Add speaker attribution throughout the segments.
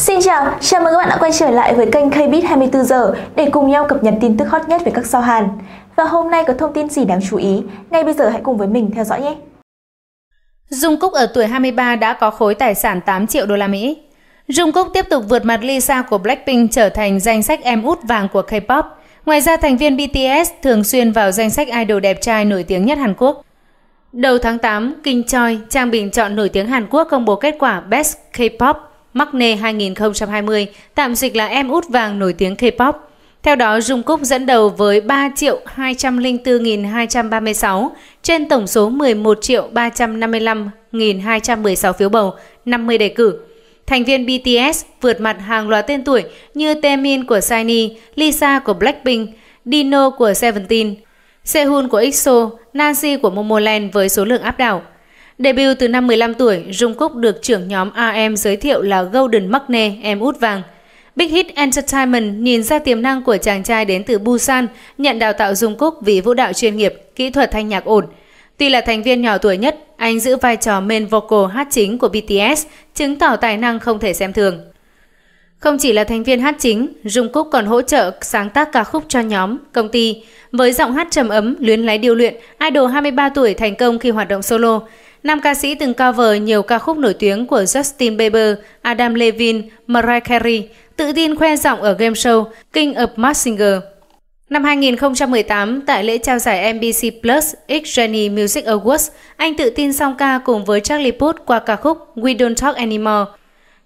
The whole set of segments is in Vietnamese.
Speaker 1: Xin chào, chào mừng các bạn đã quay trở lại với kênh KBIT 24 giờ để cùng nhau cập nhật tin tức hot nhất về các sao Hàn. Và hôm nay có thông tin gì đáng chú ý? Ngay bây giờ hãy cùng với mình theo dõi nhé. Jungkook ở tuổi 23 đã có khối tài sản 8 triệu đô la Mỹ. Jungkook tiếp tục vượt mặt Lisa của Blackpink trở thành danh sách em út vàng của K-pop. Ngoài ra, thành viên BTS thường xuyên vào danh sách idol đẹp trai nổi tiếng nhất Hàn Quốc. Đầu tháng 8, King Choi, trang bình chọn nổi tiếng Hàn Quốc công bố kết quả Best K-pop Magne 2020, tạm dịch là em út vàng nổi tiếng K-pop. Theo đó, Jungkook dẫn đầu với 3 triệu 204.236 trên tổng số 11 triệu 355.216 phiếu bầu, 50 đề cử. Thành viên BTS vượt mặt hàng loạt tên tuổi như Temin của Shiny, Lisa của Blackpink, Dino của Seventeen, Sehun của EXO, Nancy của Momoland với số lượng áp đảo. Debut từ năm 15 tuổi, Jungkook được trưởng nhóm RM giới thiệu là Golden Magne, em út vàng. Big Hit Entertainment nhìn ra tiềm năng của chàng trai đến từ Busan, nhận đào tạo Jungkook vì vũ đạo chuyên nghiệp, kỹ thuật thanh nhạc ổn. Tuy là thành viên nhỏ tuổi nhất, anh giữ vai trò main vocal hát chính của BTS, chứng tỏ tài năng không thể xem thường. Không chỉ là thành viên hát chính, Jungkook còn hỗ trợ sáng tác ca khúc cho nhóm, công ty. Với giọng hát trầm ấm, luyến lái điêu luyện, idol 23 tuổi thành công khi hoạt động solo. Nam ca sĩ từng cover nhiều ca khúc nổi tiếng của Justin Bieber, Adam Levine, Mariah Carey, tự tin khoe giọng ở game show King of Mask Singer. Năm 2018, tại lễ trao giải MBC Plus X Genie Music Awards, anh tự tin song ca cùng với Charlie Puth qua ca khúc We Don't Talk Anymore.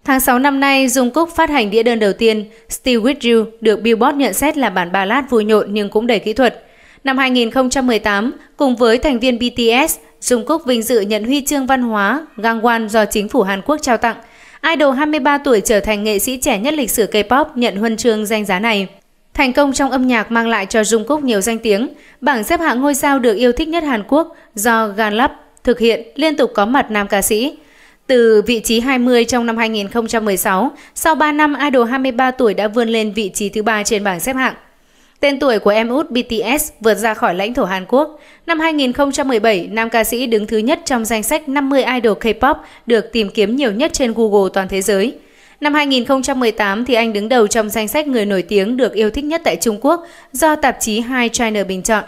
Speaker 1: Tháng 6 năm nay, Dung Cúc phát hành đĩa đơn đầu tiên Still With You được Billboard nhận xét là bản ballad vui nhộn nhưng cũng đầy kỹ thuật. Năm 2018, cùng với thành viên BTS, Trung quốc vinh dự nhận huy chương văn hóa Gangwon do chính phủ Hàn Quốc trao tặng. Idol 23 tuổi trở thành nghệ sĩ trẻ nhất lịch sử K-pop nhận huân chương danh giá này. Thành công trong âm nhạc mang lại cho Dung Cúc nhiều danh tiếng. Bảng xếp hạng ngôi sao được yêu thích nhất Hàn Quốc do GaNlap thực hiện liên tục có mặt nam ca sĩ. Từ vị trí 20 trong năm 2016, sau 3 năm Idol 23 tuổi đã vươn lên vị trí thứ ba trên bảng xếp hạng. Tên tuổi của em út BTS vượt ra khỏi lãnh thổ Hàn Quốc. Năm 2017, nam ca sĩ đứng thứ nhất trong danh sách 50 idol K-pop được tìm kiếm nhiều nhất trên Google toàn thế giới. Năm 2018 thì anh đứng đầu trong danh sách người nổi tiếng được yêu thích nhất tại Trung Quốc do tạp chí High China bình chọn.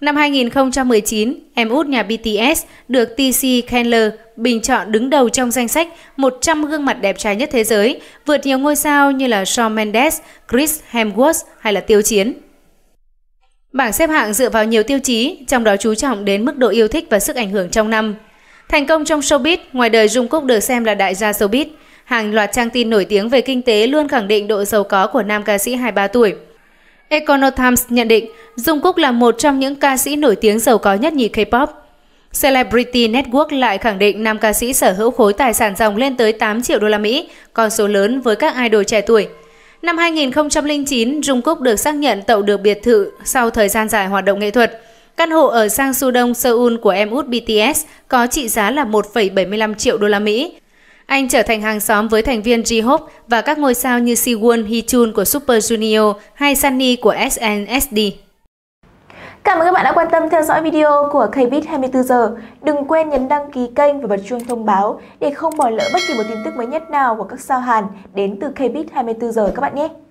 Speaker 1: Năm 2019, em út nhà BTS được TC Candler bình chọn đứng đầu trong danh sách 100 gương mặt đẹp trai nhất thế giới, vượt nhiều ngôi sao như là Shawn Mendes, Chris Hemsworth hay là Tiêu Chiến. Bảng xếp hạng dựa vào nhiều tiêu chí, trong đó chú trọng đến mức độ yêu thích và sức ảnh hưởng trong năm. Thành công trong showbiz, ngoài đời Dung Cúc được xem là đại gia showbiz. Hàng loạt trang tin nổi tiếng về kinh tế luôn khẳng định độ giàu có của nam ca sĩ 23 tuổi. Econotimes nhận định Dung Cúc là một trong những ca sĩ nổi tiếng giàu có nhất nhì K-pop. Celebrity Network lại khẳng định nam ca sĩ sở hữu khối tài sản dòng lên tới 8 triệu đô la Mỹ, con số lớn với các idol trẻ tuổi. Năm 2009, Trung Quốc được xác nhận tậu được biệt thự sau thời gian dài hoạt động nghệ thuật. Căn hộ ở sang Su Đông, Seoul của em út BTS có trị giá là 1,75 triệu đô la Mỹ. Anh trở thành hàng xóm với thành viên J-Hope và các ngôi sao như Siwon, Hee-chun của Super Junior hay Sunny của SNSD. Cảm ơn các bạn đã quan tâm theo dõi video của KBIT 24 giờ. Đừng quên nhấn đăng ký kênh và bật chuông thông báo để không bỏ lỡ bất kỳ một tin tức mới nhất nào của các sao Hàn đến từ KBIT 24 giờ các bạn nhé.